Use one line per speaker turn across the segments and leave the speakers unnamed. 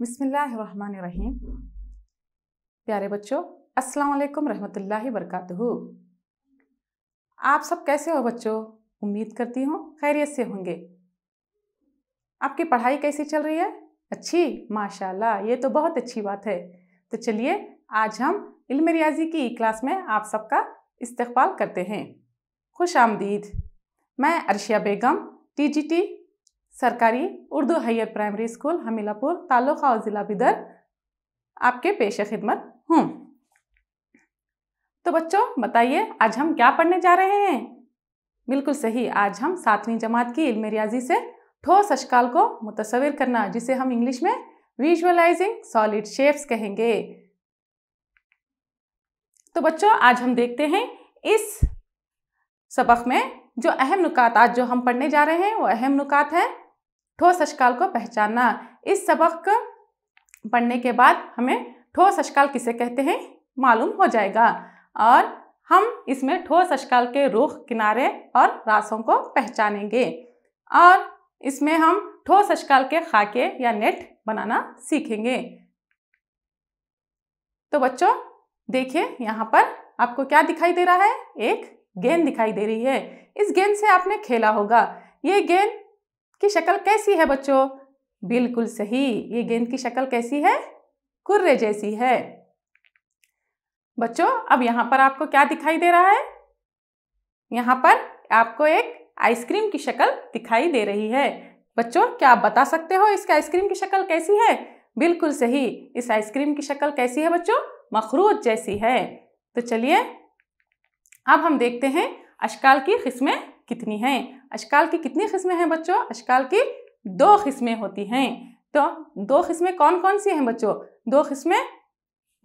बिस्मिल्लाहिर्रहमानिर्रहीम प्यारे बच्चों अस्सलाम वालेकुम रहमतुल्लाहि वरकatuहू आप सब कैसे हो बच्चों उम्मीद करती हूँ खैरियत से होंगे आपकी पढ़ाई कैसी चल रही है अच्छी माशाल्लाह ये तो बहुत अच्छी बात है तो चलिए आज हम इल्म रियाजी की क्लास में आप सबका इस्तकबाल करते हैं खुश आमदीद मैं अर्शिया बेगम टी सरकारी Urdu higher primary school Hamilapur taluka और ज़िला बिदर आपके पेश खिदमत हूँ तो बच्चों बताइए आज हम क्या पढ़ने जा रहे हैं बिल्कुल सही आज हम सातवीं जमात की इल्म रियाजी से ठोस अशकाल को मुतसविर करना जिसे हम इंग्लिश में विजुअलाइजिंग सॉलिड शेप्स कहेंगे तो बच्चों आज हम देखते हैं इस सबक में जो अहम नुकात आज जो हम पढ़ने जा रहे हैं वो अहम नुकात है ठोस अशकाल को पहचानना इस सबक पढ़ने के बाद हमें ठोस अशकाल किसे कहते हैं मालूम हो जाएगा और हम इसमें ठोस अशकाल के रुख किनारे और रासों को पहचानेंगे और इसमें हम ठोस अशकाल के खाके या नेट बनाना सीखेंगे तो बच्चों देखिए यहाँ पर आपको क्या दिखाई दे रहा है एक गेंद दिखाई दे रही है इस गेंद से आपने खेला होगा ये गेंद की शक्ल कैसी है बच्चों बिल्कुल सही ये गेंद की शक्ल कैसी है कुर्रे जैसी है बच्चों अब यहाँ पर आपको क्या दिखाई दे रहा है यहाँ पर आपको एक आइसक्रीम की शक्ल दिखाई दे रही है बच्चों क्या आप बता सकते हो इसके आइसक्रीम की शक्ल कैसी है बिल्कुल सही इस आइसक्रीम की शक्ल कैसी है बच्चों मखरूज जैसी है तो चलिए अब हम देखते हैं अशकाल की किस्में कितनी हैं अशकाल की कितनी किस्में हैं बच्चों अशकाल की दो किस्में होती हैं तो दो किस्में कौन कौन सी हैं बच्चों दो किस्में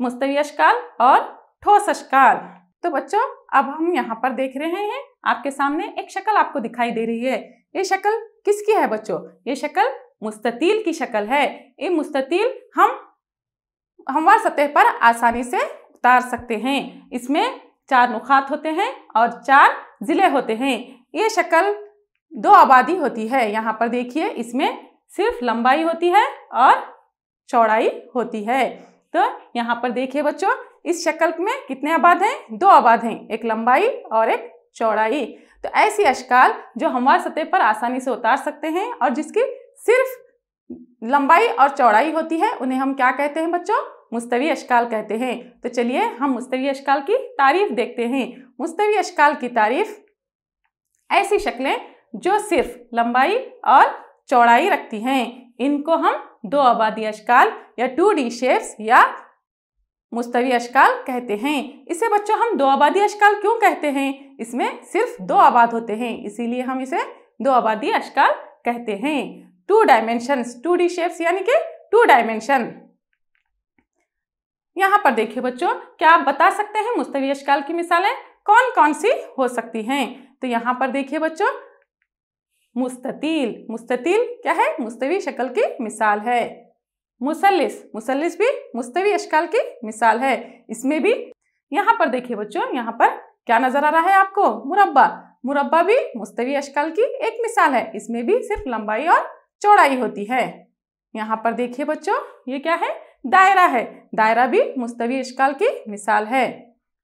मुस्तवी अशकाल और ठोस अशकाल तो बच्चों अब हम यहाँ पर देख रहे हैं आपके सामने एक शक्ल आपको दिखाई दे रही है ये शक्ल किसकी है बच्चों ये शक्ल मुस्ततील की शक्ल है ये मुस्ततील हम हमवार सतह पर आसानी से उतार सकते हैं इसमें चार नुखात होते हैं और चार ज़िले होते हैं ये शक्ल दो आबादी होती है यहाँ पर देखिए इसमें सिर्फ लंबाई होती है और चौड़ाई होती है तो यहाँ पर देखिए बच्चों इस शक्ल में कितने आबाद हैं दो आबाद हैं एक लंबाई और एक चौड़ाई तो ऐसी अशकाल जो हमारे सतह पर आसानी से उतार सकते हैं और जिसकी सिर्फ लंबाई और चौड़ाई होती है उन्हें हम क्या कहते हैं बच्चों मुस्तवी अशकाल कहते हैं तो चलिए हम मुस्तवी अशकाल की तारीफ देखते हैं मुस्तवी अशकाल की तारीफ ऐसी शक्लें जो सिर्फ लंबाई और चौड़ाई रखती हैं इनको हम दो आबादी अशकाल या टू डी शेप्स या मुस्तवी अशकाल कहते हैं इसे बच्चों हम दो आबादी अशकाल क्यों कहते हैं इसमें सिर्फ दो आबाद होते हैं इसीलिए हम इसे दो आबादी अशकाल कहते हैं two dimension two D shapes यानी कि टू डायमेंशन यहाँ पर देखिए बच्चों क्या आप बता सकते हैं मुस्तवी अशकाल की मिसालें कौन कौन सी हो सकती हैं तो यहाँ पर देखिए बच्चों मुस्ततील मुस्ततील क्या है मुस्तवी शक्ल की मिसाल है मुसलिस मुसलिस भी मुस्तवी अशकाल की मिसाल है इसमें भी यहाँ पर देखिए बच्चों यहाँ पर क्या नजर आ रहा है आपको मुरब्बा मुरब्बा भी मुस्तवी अशकाल की एक मिसाल है इसमें भी सिर्फ लंबाई और चौड़ाई होती है यहाँ पर देखिए बच्चों ये क्या है दायरा है दायरा भी मुस्तवी अशकाल की मिसाल है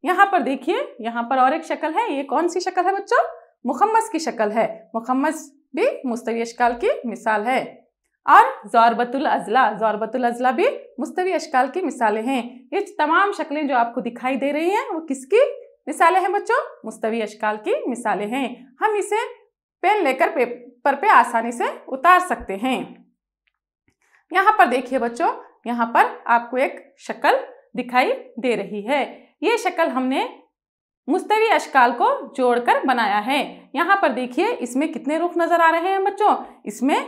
यहाँ पर देखिए यहाँ पर और एक शक्ल है ये कौन सी शक्ल है बच्चों मुखम्मस की शक्ल है मुखम्मस भी मुस्तवी अशकाल की मिसाल है और जौरबतुल अजला जौरबतुल अजला भी मुस्तवी अशकाल की मिसालें हैं ये तमाम शक्लें जो आपको दिखाई दे रही हैं वो किसकी मिसालें हैं बच्चों मुस्तवी अशकाल की मिसालें हैं हम इसे पेन लेकर पेपर पे आसानी से उतार सकते हैं यहाँ पर देखिए बच्चों यहाँ पर आपको एक शक्ल दिखाई दे रही है ये शक्ल हमने मुस्तवी अशकाल को जोड़कर बनाया है यहाँ पर देखिए इसमें कितने रुख नज़र आ रहे हैं बच्चों इसमें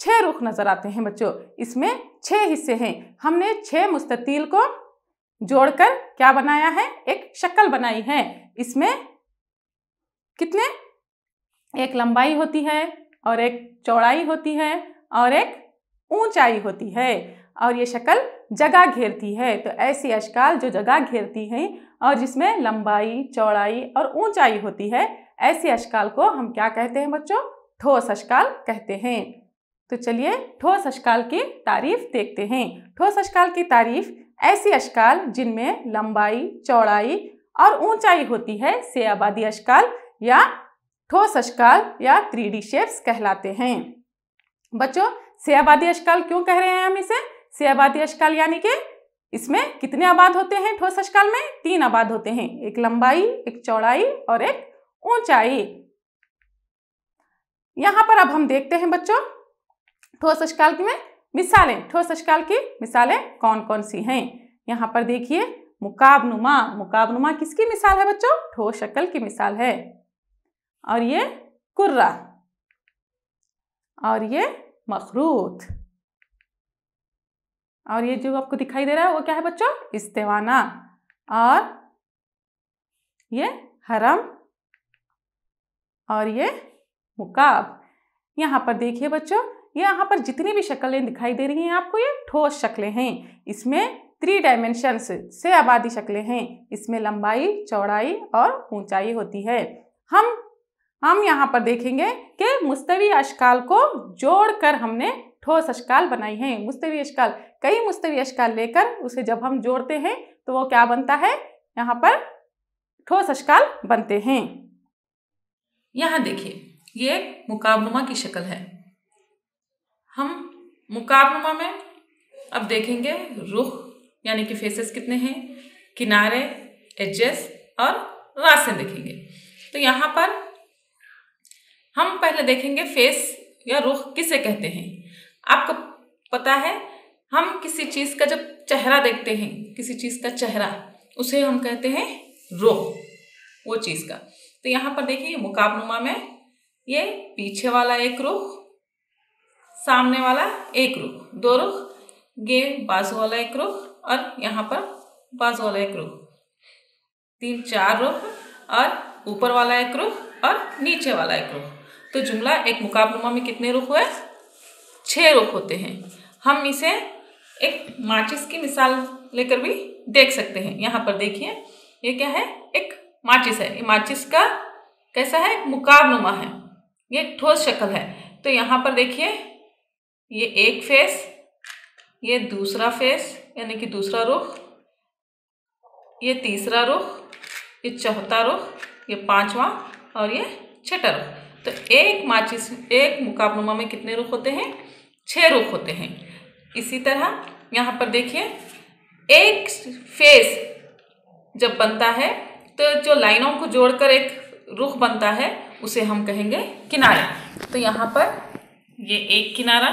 छः रुख नज़र आते हैं बच्चों इसमें छः हिस्से हैं हमने छः मुस्ततील को जोड़कर क्या बनाया है एक शक्ल बनाई है इसमें कितने एक लंबाई होती है और एक चौड़ाई होती है और एक ऊंचाई होती है और ये शक्ल जगह घेरती है तो ऐसी अशकाल जो जगह घेरती हैं और जिसमें लंबाई चौड़ाई और ऊंचाई होती है ऐसी अशकाल को हम क्या कहते हैं बच्चों ठोस अशकाल कहते हैं तो चलिए ठोस अशकाल की तारीफ देखते हैं ठोस अशकाल की तारीफ ऐसी अशकाल जिनमें लंबाई चौड़ाई और ऊंचाई होती है से आबादी अशकाल या ठोस अशकाल या थ्री शेप्स कहलाते हैं बच्चों से आबादी अशकाल क्यों कह रहे हैं हम इसे से आबादी अशकाल यानी कि इसमें कितने आबाद होते हैं ठोस अशकाल में तीन आबाद होते हैं एक लंबाई एक चौड़ाई और एक ऊंचाई यहां पर अब हम देखते हैं बच्चों ठोस अशकाल की में मिसालें ठोस अशकाल की मिसालें कौन कौन सी हैं यहां पर देखिए मुकाबनुमा मुकाबनुमा किसकी मिसाल है बच्चों ठोस शक्ल की मिसाल है और ये कुर्रा और ये मखरूत और ये जो आपको दिखाई दे रहा है वो क्या है बच्चों इस्तेवाना और ये हरम और ये मुकाब यहाँ पर देखिए बच्चों ये यहाँ पर जितनी भी शक्लें दिखाई दे रही हैं आपको ये ठोस शक्लें हैं इसमें थ्री डायमेंशन से आबादी शक्लें हैं इसमें लंबाई चौड़ाई और ऊंचाई होती है हम हम यहाँ पर देखेंगे कि मुस्तवी अशकाल को जोड़कर हमने ठोस अशकाल बनाई हैं मुस्तवी अशकाल कई मुस्तवी अशकाल लेकर उसे जब हम जोड़ते हैं तो वो क्या बनता है यहाँ पर ठोस अशकाल बनते हैं यहाँ देखिए ये मुकाबनुमा की शक्ल है हम मुकाबनुमा में अब देखेंगे रुख यानी कि फेसेस कितने हैं किनारे एजेस और रासें देखेंगे तो यहाँ पर हम पहले देखेंगे फेस या रुख किसे कहते हैं आपको पता है हम किसी चीज़ का जब चेहरा देखते हैं किसी चीज़ का चेहरा उसे हम कहते हैं रो वो चीज़ का तो यहां पर देखिए मुकाबनुमा में ये पीछे वाला एक रुख सामने वाला एक रुख दो रुख ये बाजू वाला एक रुख और यहाँ पर बाजू वाला एक रुख तीन चार रुख और ऊपर वाला एक रुख और नीचे वाला एक रुख तो जुमला एक मुकाबनुमा में कितने रुख हुए छः रुख होते हैं हम इसे एक माचिस की मिसाल लेकर भी देख सकते हैं यहाँ पर देखिए ये क्या है एक माचिस है ये माचिस का कैसा है मुकाबनुमा है ये ठोस शक्ल है तो यहाँ पर देखिए ये एक फेस ये दूसरा फेस यानी कि दूसरा रुख ये तीसरा रुख ये चौथा रुख ये पांचवा और ये छठा रुख तो एक माचिस एक मुकाबनुमा में कितने रुख होते हैं छः रुख होते हैं इसी तरह यहाँ पर देखिए एक फेस जब बनता है तो जो लाइनों को जोड़कर एक रुख बनता है उसे हम कहेंगे किनारे तो यहाँ पर ये एक किनारा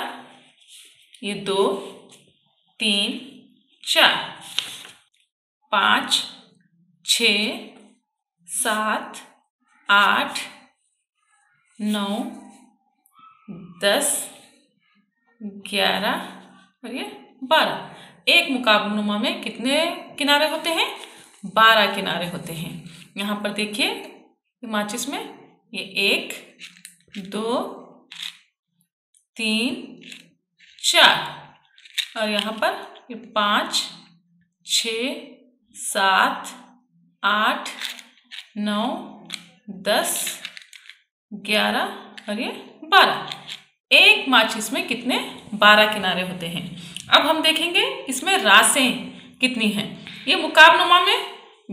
ये दो तीन चार पाँच छ सात आठ नौ दस ग्यारह और ये बारह एक मुकाबनुमा में कितने किनारे होते हैं बारह किनारे होते हैं यहाँ पर देखिए माचिस में ये एक दो तीन चार और यहाँ पर ये पाँच छ सात आठ नौ दस ग्यारह और ये बारह एक माचिस में कितने बारह किनारे होते हैं अब हम देखेंगे इसमें रासें कितनी हैं ये मुकाबनुमा में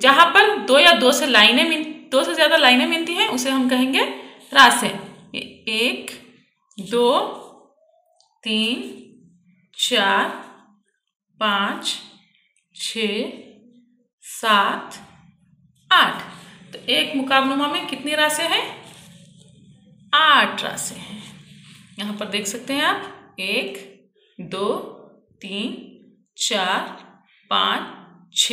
जहाँ पर दो या दो से लाइनें मिल दो से ज़्यादा लाइनें मिलती हैं उसे हम कहेंगे रासें एक दो तीन चार पाँच छ सात आठ तो एक मुकाबनुमा में कितनी रासें हैं आठ रासें हैं यहाँ पर देख सकते हैं आप एक दो तीन चार पाँच छ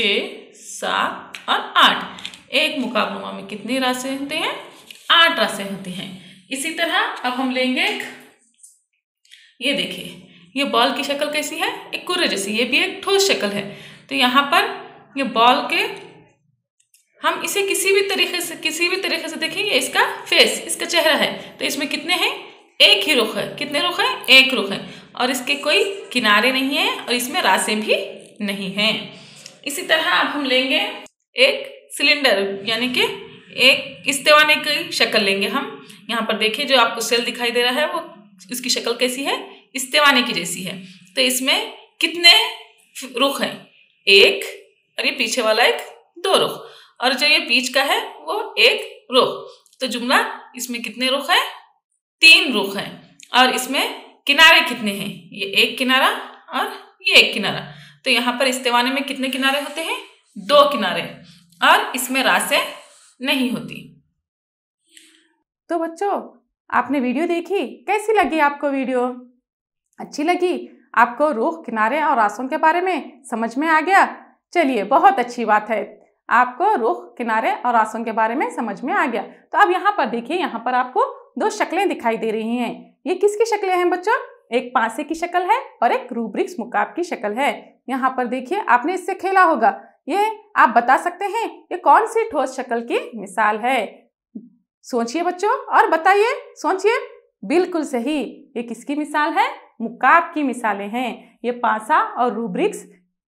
सात और आठ एक मुकाबलों में कितनी राशि होते हैं आठ राशि होती हैं इसी तरह अब हम लेंगे एक ये देखिए ये बॉल की शक्ल कैसी है एक कुर जैसी ये भी एक ठोस शक्ल है तो यहाँ पर ये बॉल के हम इसे किसी भी तरीके से किसी भी तरीके से देखेंगे इसका फेस इसका चेहरा है तो इसमें कितने हैं एक ही रुख है कितने रुख हैं एक रुख है और इसके कोई किनारे नहीं है और इसमें रासें भी नहीं हैं इसी तरह अब हम लेंगे एक सिलेंडर यानी कि एक इस्तेवाने की शक्ल लेंगे हम यहाँ पर देखिए जो आपको सेल दिखाई दे रहा है वो उसकी शक्ल कैसी है इस्तेवाने की जैसी है तो इसमें कितने रुख हैं एक और ये पीछे वाला एक दो रुख और जो ये पीछ का है वो एक रुख तो जुमला इसमें कितने रुख हैं तीन रुख हैं और इसमें किनारे कितने हैं ये एक किनारा और ये एक किनारा तो यहाँ पर इस्तेवाने में कितने किनारे होते हैं दो किनारे और इसमें रासे नहीं होती तो बच्चों आपने वीडियो देखी कैसी लगी आपको वीडियो अच्छी लगी आपको रुख किनारे और रासों के बारे में समझ में आ गया चलिए बहुत अच्छी बात है आपको रुख किनारे और रासों के बारे में समझ में आ गया तो अब यहाँ पर देखिए यहाँ पर आपको दो शक्लें दिखाई दे रही हैं ये किसकी शक्लें हैं बच्चों एक पांसे की शक्ल है और एक रूब्रिक्स मुकाब की शक्ल है यहाँ पर देखिए आपने इससे खेला होगा ये आप बता सकते हैं ये कौन सी ठोस शक्ल की मिसाल है सोचिए बच्चों और बताइए सोचिए बिल्कुल सही ये किसकी मिसाल है मुकाब की मिसालें हैं ये पांसा और रूब्रिक्स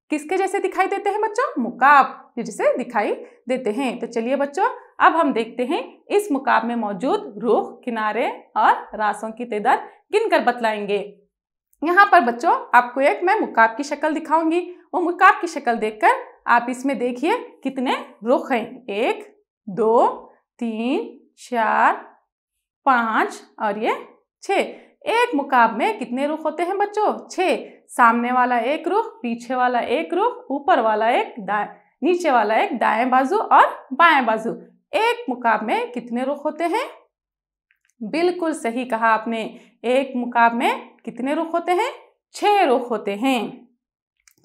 किसके जैसे दिखाई देते हैं बच्चों मुकाब जैसे दिखाई देते हैं तो चलिए बच्चों अब हम देखते हैं इस मुकाब में मौजूद रूख किनारे और रासों की तदाद गिन कर बतलाएंगे यहाँ पर बच्चों आपको एक मैं मुकाब की शक्ल दिखाऊंगी वो मुकाब की शक्ल देखकर आप इसमें देखिए कितने रुख हैं एक दो तीन चार पाँच और ये छः एक मुकाब में कितने रुख होते हैं बच्चों छः सामने वाला एक रुख पीछे वाला एक रुख ऊपर वाला एक नीचे वाला एक दाएं बाजू और बाएं बाजू एक मुकाब में कितने रुख होते हैं बिल्कुल सही कहा आपने एक मुकाब में कितने रुख होते हैं छह रुख होते हैं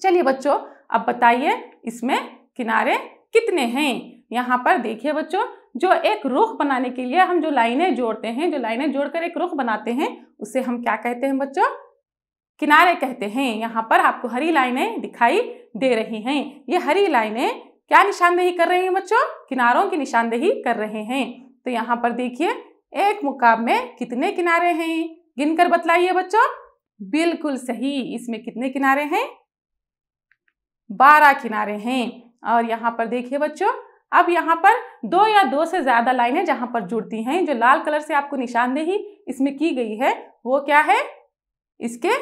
चलिए बच्चों अब बताइए इसमें किनारे कितने हैं यहाँ पर देखिए बच्चों जो एक रुख बनाने के लिए हम जो लाइनें जोड़ते हैं जो लाइनें जोड़कर एक रुख बनाते हैं उसे हम क्या कहते हैं बच्चों किनारे कहते हैं यहाँ पर आपको हरी लाइनें दिखाई दे रही हैं ये हरी लाइनें क्या निशानदेही कर रहे हैं बच्चों किनारों की निशानदेही कर रहे हैं तो यहाँ पर देखिए एक मुकाब में कितने किनारे हैं गिनकर बतलाइए बच्चों बिल्कुल सही इसमें कितने किनारे हैं बारह किनारे हैं और यहाँ पर देखिए बच्चों अब यहाँ पर दो या दो से ज़्यादा लाइनें जहां पर जुड़ती हैं जो लाल कलर से आपको निशानदेही इसमें की गई है वो क्या है इसके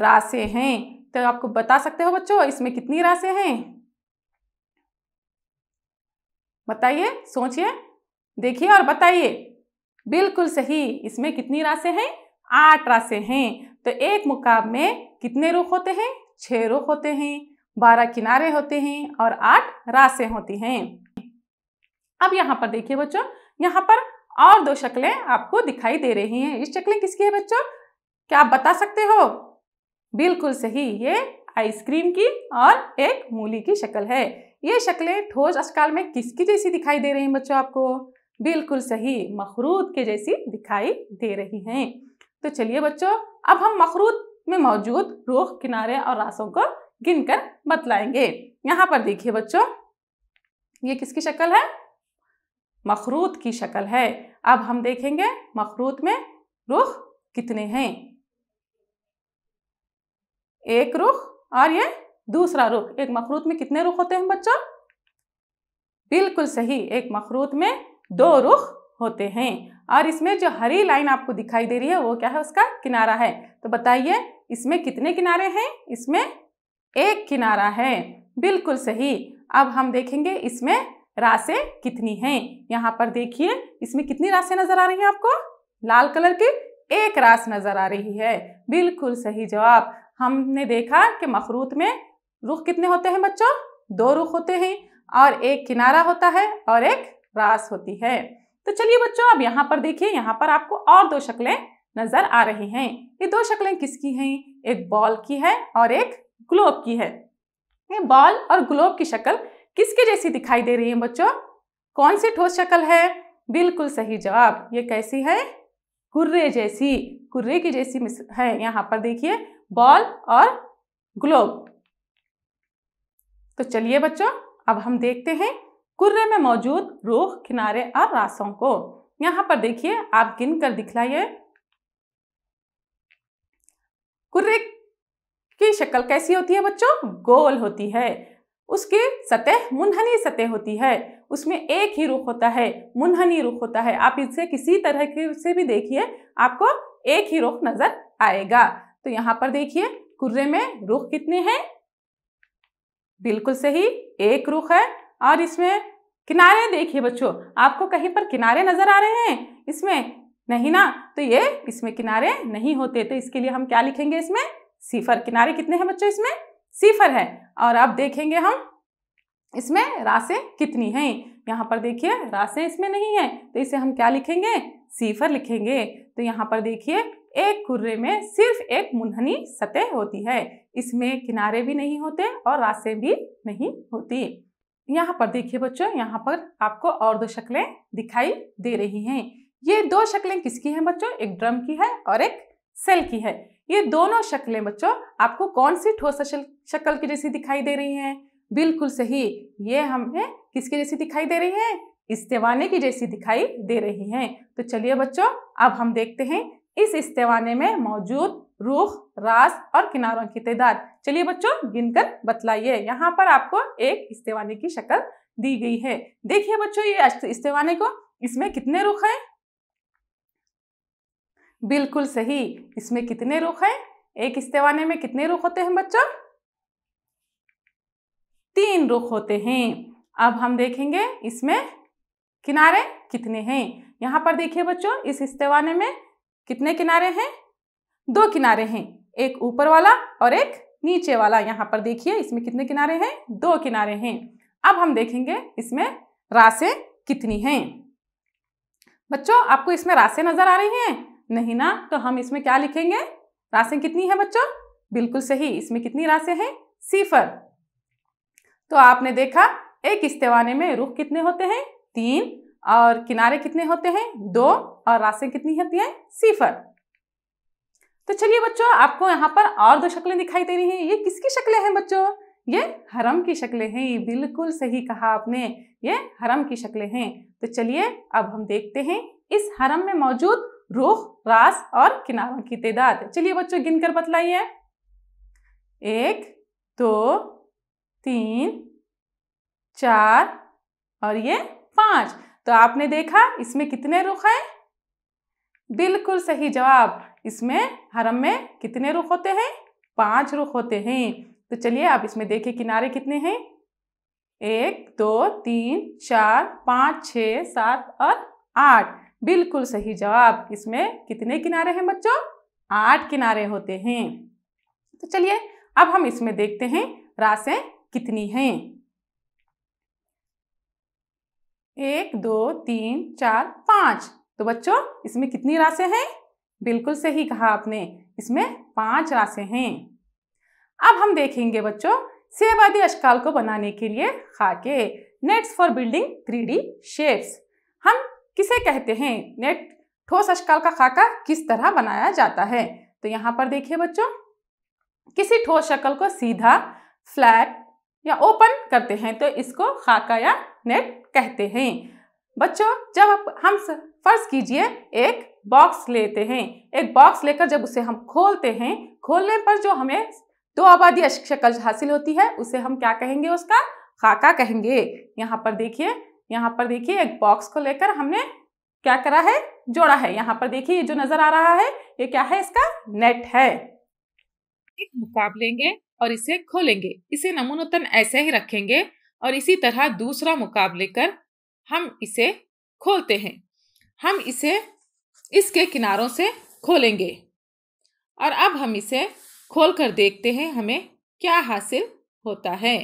रासे हैं तो आपको बता सकते हो बच्चों इसमें कितनी रासे हैं बताइए सोचिए देखिए और बताइए बिल्कुल सही इसमें कितनी राशें हैं आठ राशें हैं तो एक मुकाब में कितने रुख होते हैं छः रुख होते हैं बारह किनारे होते हैं और आठ राशें होती हैं अब यहाँ पर देखिए बच्चों यहाँ पर और दो शक्लें आपको दिखाई दे रही हैं इस शक्लें किसकी है बच्चों क्या आप बता सकते हो बिल्कुल सही ये आइसक्रीम की और एक मूली की शक्ल है ये शक्लें ठोस अस्काल में किसकी जैसी दिखाई दे रही हैं बच्चों आपको बिल्कुल सही मखरूद के जैसी दिखाई दे रही हैं तो चलिए बच्चों अब हम मखरूद में मौजूद रुख किनारे और रासों को गिनकर बतलाएंगे यहाँ पर देखिए बच्चों ये किसकी शक्ल है मखरूत की शक्ल है अब हम देखेंगे मखरूत में रुख कितने हैं एक रुख और ये दूसरा रुख एक मखरूत में कितने रुख होते हैं बच्चों बिल्कुल सही एक मखरूत में दो रुख होते हैं और इसमें जो हरी लाइन आपको दिखाई दे रही है वो क्या है उसका किनारा है तो बताइए इसमें कितने किनारे हैं इसमें एक किनारा है बिल्कुल सही अब हम देखेंगे इसमें राशें कितनी हैं यहाँ पर देखिए इसमें कितनी राशें नजर आ रही हैं आपको लाल कलर की एक रास नजर आ रही है बिल्कुल सही जवाब हमने देखा कि मखरूत में रुख कितने होते हैं बच्चों दो रुख होते हैं और एक किनारा होता है और एक रास होती है तो चलिए बच्चों अब यहाँ पर देखिए यहाँ पर आपको और दो शक्लें नजर आ रही हैं ये दो शक्लें किसकी हैं एक बॉल की है और एक ग्लोब की है ये बॉल और ग्लोब की शक्ल किसके जैसी दिखाई दे रही है बच्चों कौन सी ठोस शक्ल है बिल्कुल सही जवाब ये कैसी है कुर्रे जैसी कुर्रे की जैसी है यहाँ पर देखिए बॉल और ग्लोब तो चलिए बच्चों अब हम देखते हैं कुर्रे में मौजूद रूख किनारे और रासों को यहां पर देखिए आप गिन कर दिखलाइए कुर्रे की शक्ल कैसी होती है बच्चों गोल होती है उसकी सतह मुनहनी सतह होती है उसमें एक ही रुख होता है मुनहनी रुख होता है आप इसे किसी तरह के से भी देखिए आपको एक ही रुख नजर आएगा तो यहाँ पर देखिए कुर्रे में रुख कितने हैं बिल्कुल सही एक रुख है और इसमें किनारे देखिए बच्चों आपको कहीं पर किनारे नजर आ रहे हैं इसमें नहीं ना तो ये इसमें किनारे नहीं होते तो इसके लिए हम क्या लिखेंगे इसमें सिफर किनारे कितने हैं बच्चों इसमें सिफर है और अब देखेंगे हम इसमें राशें कितनी हैं यहाँ पर देखिए राशें इसमें नहीं है तो इसे हम क्या लिखेंगे सिफर लिखेंगे तो यहाँ पर देखिए एक कुर्रे में सिर्फ एक मुन्हनी सतह होती है इसमें किनारे भी नहीं होते और रासें भी नहीं होती यहाँ पर देखिए बच्चों यहाँ पर आपको और दो शक्लें दिखाई दे रही हैं ये दो शक्लें किसकी हैं बच्चों एक ड्रम की है और एक सेल की है ये दोनों शक्लें बच्चों आपको कौन सी ठोस शक्ल की जैसी दिखाई दे रही हैं बिल्कुल सही ये हमें किसकी जैसी दिखाई दे रही है इस्तेवाने की जैसी दिखाई दे रही हैं तो चलिए बच्चों अब हम देखते हैं इस इस्तेवाने में मौजूद रूख रास और किनारों की तादाद चलिए बच्चों गिनकर बतलाइए यहाँ पर आपको एक इस्तेवाने की शक्ल दी गई है देखिए बच्चों ये इस्तेवाने को इसमें कितने रुख हैं बिल्कुल सही इसमें कितने रुख हैं एक इस्तेवाने में कितने रुख होते हैं बच्चों तीन रुख होते हैं अब हम देखेंगे इसमें किनारे कितने हैं यहाँ पर देखिए बच्चों इस इस्तेवाने में कितने किनारे हैं दो किनारे हैं एक ऊपर वाला और एक नीचे वाला यहाँ पर देखिए इसमें कितने किनारे हैं दो किनारे हैं अब हम देखेंगे इसमें रासें कितनी हैं बच्चों आपको इसमें राशें नज़र आ रही हैं नहीं ना तो हम इसमें क्या लिखेंगे राशें कितनी हैं बच्चों बिल्कुल सही इसमें कितनी राशे हैं सिफर तो आपने देखा एक इस्तेवाने में रुख कितने होते हैं तीन और किनारे कितने होते हैं दो और राशें कितनी होती है सिफर तो चलिए बच्चों आपको यहाँ पर और दो शक्लें दिखाई दे रही हैं ये किसकी शक्लें हैं बच्चों ये हरम की शक्लें हैं ये बिल्कुल सही कहा आपने ये हरम की शक्लें हैं तो चलिए अब हम देखते हैं इस हरम में मौजूद रुख रास और किनारों की तादाद चलिए बच्चों गिनकर बतलाइए एक दो तीन चार और ये पांच तो आपने देखा इसमें कितने रुख हैं बिल्कुल सही जवाब इसमें हरम में कितने रुख होते हैं पांच रुख होते हैं तो चलिए आप इसमें देखिए किनारे कितने हैं एक दो तीन चार पाँच छ सात और आठ बिल्कुल सही जवाब इसमें कितने किनारे हैं बच्चों आठ किनारे होते हैं तो चलिए अब हम इसमें देखते हैं रासें कितनी हैं एक दो तीन चार पाँच तो बच्चों इसमें कितनी राशें हैं बिल्कुल सही कहा आपने इसमें पांच राशें हैं अब हम देखेंगे बच्चों सेवादी अशकाल को बनाने के लिए खाके nets for building three shapes हम किसे कहते हैं नेट ठोस अशकाल का खाका किस तरह बनाया जाता है तो यहाँ पर देखिए बच्चों किसी ठोस शक्ल को सीधा फ्लैट या ओपन करते हैं तो इसको खाका या नेट कहते हैं बच्चों जब आप हम फर्ज कीजिए एक बॉक्स लेते हैं एक बॉक्स लेकर जब उसे हम खोलते हैं खोलने पर जो हमें दो आबादी शक्ल हासिल होती है उसे हम क्या कहेंगे उसका खाका कहेंगे यहाँ पर देखिए यहाँ पर देखिए एक बॉक्स को लेकर हमने क्या करा है जोड़ा है यहाँ पर देखिए ये जो नजर आ रहा है ये क्या है इसका नेट है मुकाब लेंगे और इसे खोलेंगे इसे नमूनोतन ऐसे ही रखेंगे और इसी तरह दूसरा मुकाबले कर हम इसे खोलते हैं हम इसे इसके किनारों से खोलेंगे और अब हम इसे खोल कर देखते हैं हमें क्या हासिल होता है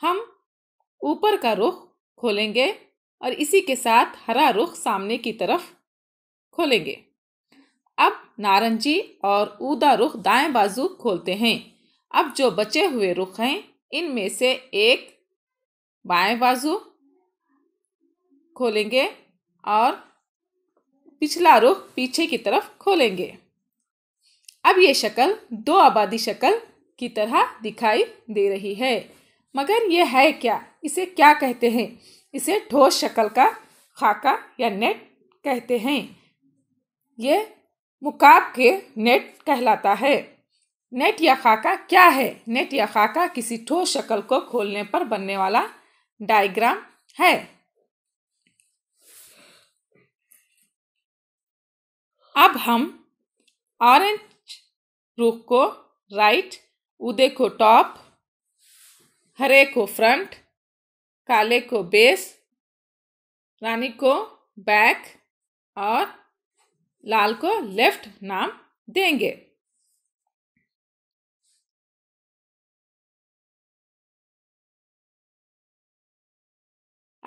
हम ऊपर का रुख खोलेंगे और इसी के साथ हरा रुख सामने की तरफ खोलेंगे अब नारंगी और ऊदा रुख दाएं बाजू खोलते हैं अब जो बचे हुए रुख हैं इनमें से एक बाएं बाजू खोलेंगे और पिछला रुख पीछे की तरफ खोलेंगे अब ये शक्ल दो आबादी शक्ल की तरह दिखाई दे रही है मगर यह है क्या इसे क्या कहते हैं इसे ठोस शक्ल का खाका या नेट कहते हैं यह मुकाब के नेट कहलाता है नेट या खाका क्या है नेट या खाका किसी ठोस शक्ल को खोलने पर बनने वाला डायग्राम है अब हम ऑरेंज रुख को राइट उदय को टॉप हरे को फ्रंट काले को बेस रानी को बैक और लाल को लेफ्ट नाम देंगे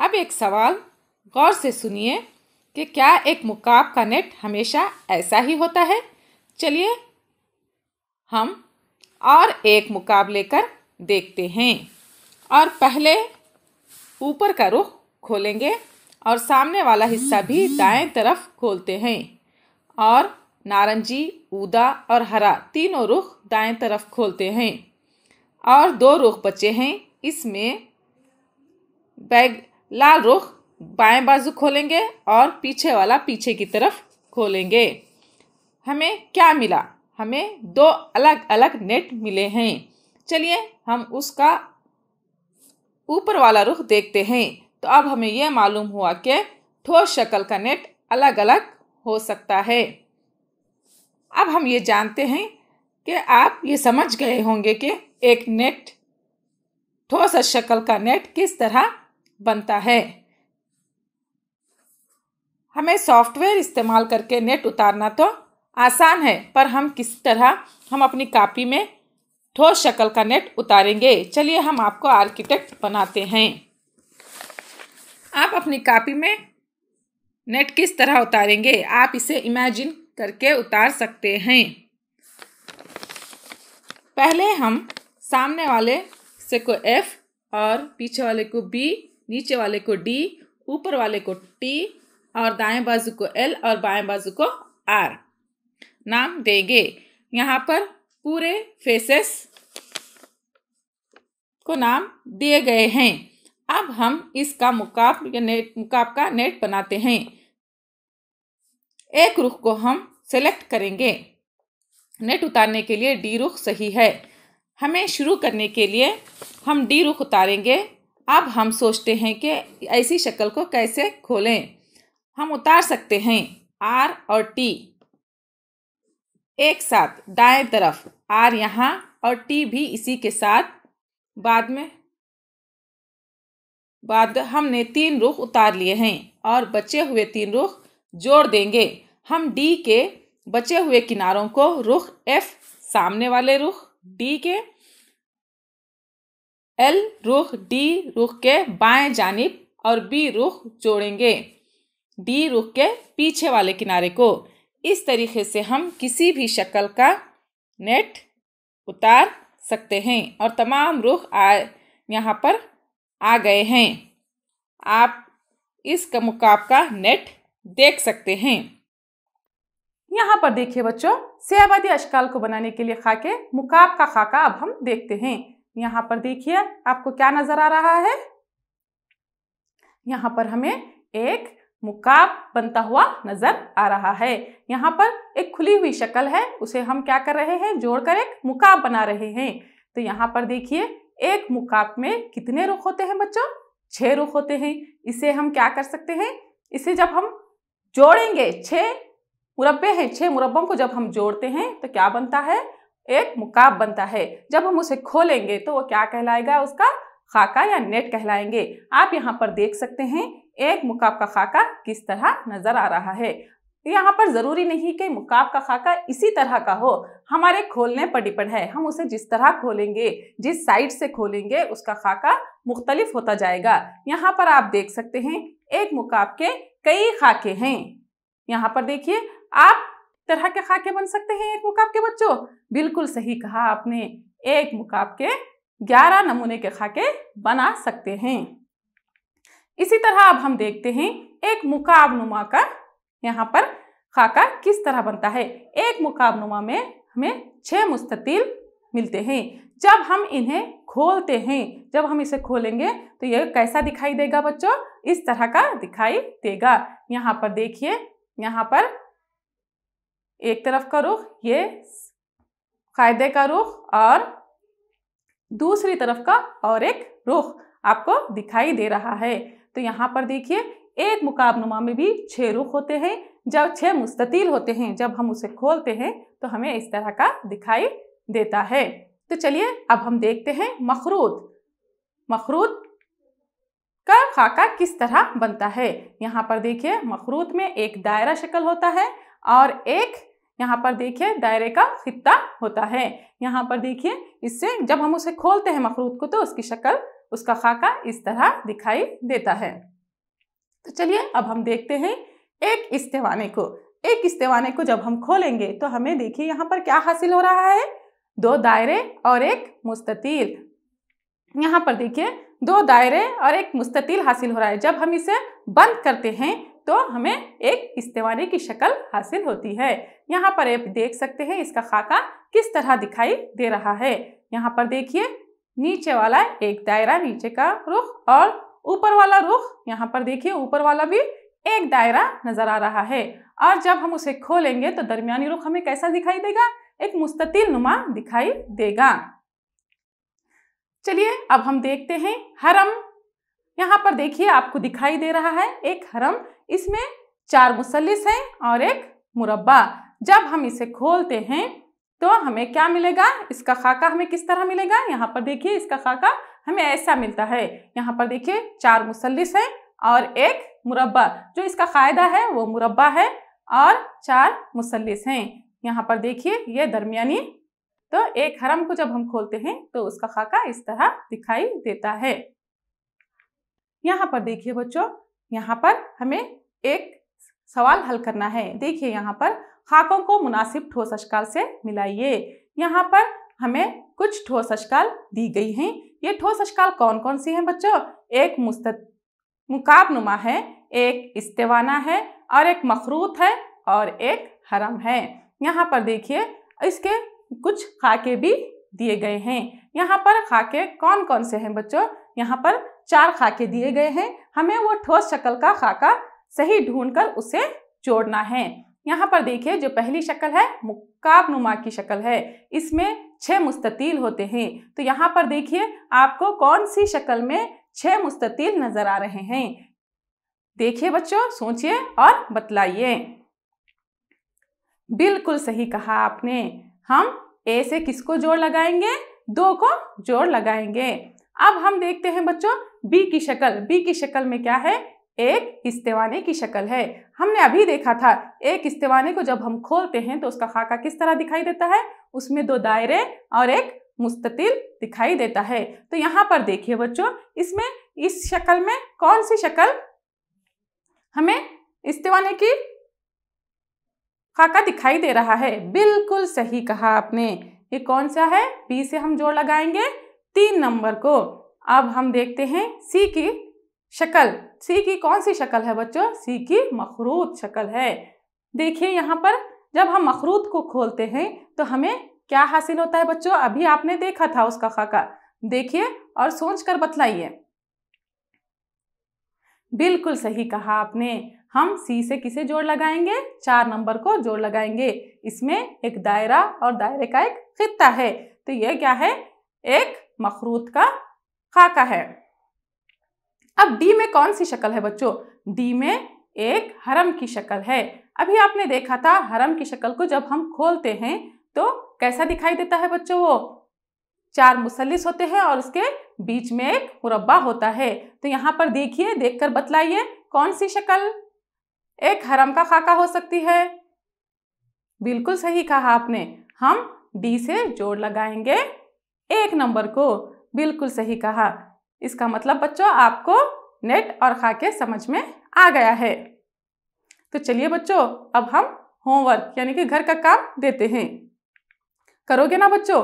अब एक सवाल गौर से सुनिए कि क्या एक मुकाब का नेट हमेशा ऐसा ही होता है चलिए हम और एक मुकाब लेकर देखते हैं और पहले ऊपर का रुख खोलेंगे और सामने वाला हिस्सा भी हम्म। दाएं तरफ खोलते हैं और नारंगी ऊदा और हरा तीनों रुख दाएं तरफ खोलते हैं और दो रुख बचे हैं इसमें बैग लाल रुख बाएं बाजू खोलेंगे और पीछे वाला पीछे की तरफ खोलेंगे हमें क्या मिला हमें दो अलग अलग नेट मिले हैं चलिए हम उसका ऊपर वाला रुख देखते हैं तो अब हमें यह मालूम हुआ कि ठोस शक्ल का नेट अलग अलग हो सकता है अब हम ये जानते हैं कि आप ये समझ गए होंगे कि एक नेट ठोस शक्ल का नेट किस तरह बनता है हमें सॉफ्टवेयर इस्तेमाल करके नेट उतारना तो आसान है पर हम किस तरह हम अपनी कापी में ठोस शक्ल का नेट उतारेंगे चलिए हम आपको आर्किटेक्ट बनाते हैं आप अपनी कापी में नेट किस तरह उतारेंगे आप इसे इमेजिन करके उतार सकते हैं पहले हम सामने वाले से को एफ और पीछे वाले को बी नीचे वाले को डी ऊपर वाले को टी और दाएं बाजू को एल और बाएं बाजू को आर नाम देंगे यहाँ पर पूरे फेसेस को नाम दिए गए हैं अब हम इसका मुकाब नेट मुकाब का नेट बनाते हैं एक रुख को हम सेलेक्ट करेंगे नेट उतारने के लिए डी रुख सही है हमें शुरू करने के लिए हम डी रुख उतारेंगे अब हम सोचते हैं कि ऐसी शक्ल को कैसे खोलें हम उतार सकते हैं आर और टी एक साथ दाएं तरफ आर यहाँ और टी भी इसी के साथ बाद में बाद हमने तीन रुख उतार लिए हैं और बचे हुए तीन रुख जोड़ देंगे हम डी के बचे हुए किनारों को रुख एफ सामने वाले रुख डी के एल रुख डी रुख के बाएं जानब और बी रुख जोड़ेंगे डी रुख के पीछे वाले किनारे को इस तरीके से हम किसी भी शक्ल का नेट उतार सकते हैं और तमाम रुख आ यहाँ पर आ गए हैं आप इस मुकाब का नेट देख सकते हैं यहाँ पर देखिए बच्चों सेहबादी अशकाल को बनाने के लिए खाके मुकाब का खाका अब हम देखते हैं यहाँ पर देखिए आपको क्या नजर आ रहा है यहाँ पर हमें एक मुकाब बनता हुआ नजर आ रहा है यहाँ पर एक खुली हुई शक्ल है उसे हम क्या कर रहे हैं जोड़कर एक मुकाब बना रहे हैं तो यहाँ पर देखिए एक मुकाब में कितने रुख होते हैं बच्चों छह रुख होते हैं इसे हम क्या कर सकते हैं इसे जब हम जोड़ेंगे छे मुरब्बे हैं छह मुरब्बों को जब हम जोड़ते हैं तो क्या बनता है एक मुकाब बनता है जब हम उसे खोलेंगे तो वो क्या कहलाएगा उसका खाका या नेट कहलाएंगे आप यहाँ पर देख सकते हैं एक मुकाब का खाका किस तरह नज़र आ रहा है यहाँ पर ज़रूरी नहीं कि मुकाब का खाका इसी तरह का हो हमारे खोलने पर डिपेंड है हम उसे जिस तरह खोलेंगे जिस साइड से खोलेंगे उसका खाका मुख्तलिफ होता जाएगा यहाँ पर आप देख सकते हैं एक मुकाब के कई खाके हैं यहाँ पर देखिए आप तरह के खाके बन सकते हैं एक मुकाब के बच्चों बिल्कुल सही कहा आपने एक मुकाब के ग्यारह नमूने के खाके बना सकते हैं इसी तरह अब हम देखते हैं एक मुकाब नुमा का यहाँ पर खाका किस तरह बनता है एक मुकाब नुमा में हमें छः मुस्ततील मिलते हैं जब हम इन्हें खोलते हैं जब हम इसे खोलेंगे तो यह कैसा दिखाई देगा बच्चों इस तरह का दिखाई देगा यहाँ पर देखिए यहाँ पर एक तरफ का रुख ये कायदे का रुख और दूसरी तरफ का और एक रुख आपको दिखाई दे रहा है तो यहाँ पर देखिए एक मुकाबनुमा में भी छः रुख होते हैं जब छः मुस्ततील होते हैं जब हम उसे खोलते हैं तो हमें इस तरह का दिखाई देता है तो चलिए अब हम देखते हैं मखरूत मखरूत का खाका किस तरह बनता है यहाँ पर देखिए मखरूत में एक दायरा शक्ल होता है और एक यहाँ पर देखिए दायरे का खत्ता होता है यहाँ पर देखिए इससे जब हम उसे खोलते हैं मखरूद को तो उसकी शक्ल उसका खाका इस तरह दिखाई देता है तो चलिए अब हम देखते हैं एक इस्तेवाने को एक इस्तेवाने को जब हम खोलेंगे तो हमें देखिए यहाँ पर क्या हासिल हो रहा है दो दायरे और एक मुस्ततील यहाँ पर देखिए दो दायरे और एक मुस्ततील हासिल हो रहा है जब हम इसे बंद करते हैं तो हमें एक इस्तेवाने की शक्ल हासिल होती है यहाँ पर आप देख सकते हैं इसका खाका किस तरह दिखाई दे रहा है यहाँ पर देखिए नीचे वाला एक दायरा नीचे का रुख और ऊपर वाला रुख यहाँ पर देखिए ऊपर वाला भी एक दायरा नजर आ रहा है और जब हम उसे खोलेंगे तो दरमियानी रुख हमें कैसा दिखाई देगा एक मुस्तिल नुमा दिखाई देगा चलिए अब हम देखते हैं हरम यहाँ पर देखिए आपको दिखाई दे रहा है एक हरम इसमें चार मुसलिस हैं और एक मुरब्बा जब हम इसे खोलते हैं तो हमें क्या मिलेगा इसका खाका हमें किस तरह मिलेगा यहाँ पर देखिए इसका खाका हमें ऐसा मिलता है यहाँ पर देखिए चार मुसलिस हैं और एक मुरब्बा जो इसका कायदा है वो मुरब्बा है और चार मुसलिस हैं यहाँ पर देखिए ये दरमियानी तो एक हरम को जब हम खोलते हैं तो उसका खाका इस तरह दिखाई देता है यहाँ पर देखिए बच्चों यहाँ पर हमें एक सवाल हल करना है देखिए यहाँ पर खाकों को मुनासिब ठोस अशकाल से मिलाइए यहाँ पर हमें कुछ ठोस अशकाल दी गई हैं ये ठोस अशकाल कौन कौन सी हैं बच्चों एक मुस्त मुकाबनुमा है एक इस्तेवाना है और एक मखरूत है और एक हरम है यहाँ पर देखिए इसके कुछ खाके भी दिए गए हैं यहाँ पर खाके कौन कौन से हैं बच्चों यहाँ पर चार खाके दिए गए हैं हमें वो ठोस शक्ल का खाका सही ढूंढकर उसे जोड़ना है यहाँ पर देखिए जो पहली शक्ल है मुक्काब नुमा की शक्ल है इसमें छः मुस्ततील होते हैं तो यहाँ पर देखिए आपको कौन सी शक्ल में छः मुस्ततील नज़र आ रहे हैं देखिए बच्चों सोचिए और बतलाइए बिल्कुल सही कहा आपने हम ए से किसको जोड़ लगाएंगे दो को जोड़ लगाएंगे अब हम देखते हैं बच्चों बी की शक्ल बी की शक्ल में क्या है एक इस्तेवाने की शक्ल है हमने अभी देखा था एक इस्तेवाने को जब हम खोलते हैं तो उसका खाका किस तरह दिखाई देता है उसमें दो दायरे और एक मुस्ततिल दिखाई देता है तो यहाँ पर देखिए बच्चों इसमें इस शक्ल में कौन सी शक्ल हमें इस्तेवाने की खाका दिखाई दे रहा है बिल्कुल सही कहा आपने ये कौन सा है बी से हम जोड़ लगाएंगे तीन नंबर को अब हम देखते हैं सी की शक्ल सी की कौन सी शक्ल है बच्चों सी की मखरूत शक्ल है देखिए यहाँ पर जब हम मखरूत को खोलते हैं तो हमें क्या हासिल होता है बच्चों अभी आपने देखा था उसका खाका देखिए और सोच कर बतलाइए बिल्कुल सही कहा आपने हम सी से किसे जोड़ लगाएंगे चार नंबर को जोड़ लगाएंगे इसमें एक दायरा और दायरे का एक खत्ता है तो यह क्या है एक मखरूत का खाका है अब डी में कौन सी शक्ल है बच्चों डी में एक हरम की शक्ल है अभी आपने देखा था हरम की शक्ल को जब हम खोलते हैं तो कैसा दिखाई देता है बच्चों वो चार मुसलिस होते हैं और उसके बीच में एक मुरब्बा होता है तो यहाँ पर देखिए देखकर बतलाइए कौन सी शक्ल एक हरम का खाका हो सकती है बिल्कुल सही कहा आपने हम डी से जोड़ लगाएंगे एक नंबर को बिल्कुल सही कहा इसका मतलब बच्चों आपको नेट और खाके समझ में आ गया है तो चलिए बच्चों अब हम होमवर्क यानी कि घर का काम देते हैं करोगे ना बच्चों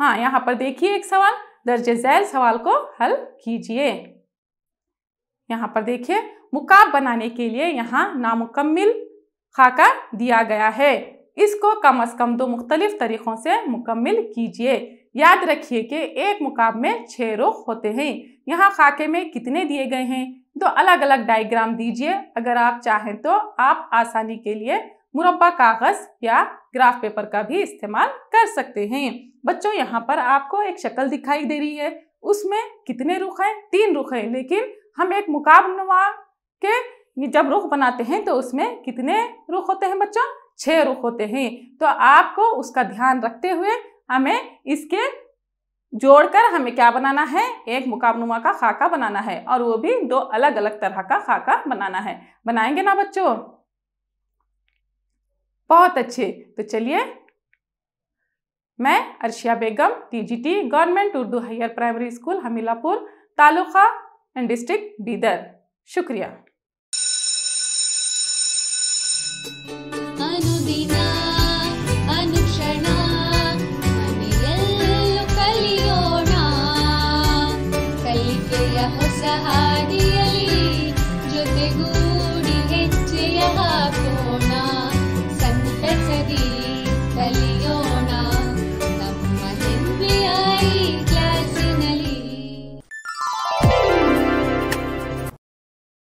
हाँ यहाँ पर देखिए एक सवाल दर्ज जैल सवाल को हल कीजिए यहाँ पर देखिए मुकाब बनाने के लिए यहाँ नामुकम्मिल खाका दिया गया है इसको कम अज कम दो मुख्तलिफ तरीक़ों से मुकम्मिल कीजिए याद रखिए कि एक मुकाब में छः रुख होते हैं यहाँ खाके में कितने दिए गए हैं तो अलग अलग डायग्राम दीजिए अगर आप चाहें तो आप आसानी के लिए मुरब्बा कागज़ या ग्राफ पेपर का भी इस्तेमाल कर सकते हैं बच्चों यहाँ पर आपको एक शक्ल दिखाई दे रही है उसमें कितने रुख हैं तीन रुख हैं लेकिन हम एक मुकाबनुमा के जब रुख बनाते हैं तो उसमें कितने रुख होते हैं बच्चों छः रुख होते हैं तो आपको उसका ध्यान रखते हुए हमें इसके जोड़कर हमें क्या बनाना है एक मुकाबनुमा का खाका बनाना है और वो भी दो अलग अलग तरह का खाका बनाना है बनाएंगे ना बच्चों बहुत अच्छे तो चलिए मैं Arshiya Begum TGT government Urdu higher primary school Hamilapur taluka and district Bidar शुक्रिया high.